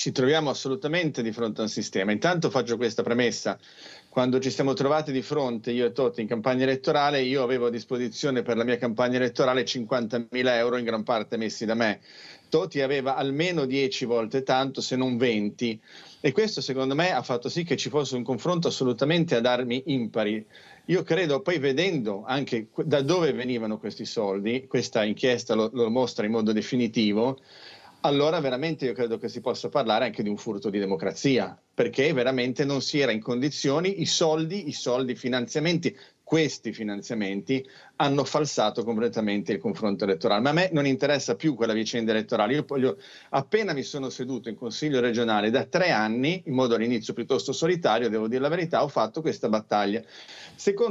ci troviamo assolutamente di fronte a un sistema. Intanto faccio questa premessa. Quando ci siamo trovati di fronte, io e Totti, in campagna elettorale, io avevo a disposizione per la mia campagna elettorale 50.000 euro in gran parte messi da me. Totti aveva almeno 10 volte tanto, se non 20. E questo secondo me ha fatto sì che ci fosse un confronto assolutamente ad armi impari. Io credo, poi vedendo anche da dove venivano questi soldi, questa inchiesta lo, lo mostra in modo definitivo, allora veramente io credo che si possa parlare anche di un furto di democrazia, perché veramente non si era in condizioni, i soldi, i soldi, finanziamenti, questi finanziamenti hanno falsato completamente il confronto elettorale. Ma a me non interessa più quella vicenda elettorale. Io, voglio, appena mi sono seduto in consiglio regionale da tre anni, in modo all'inizio piuttosto solitario, devo dire la verità, ho fatto questa battaglia. Secondo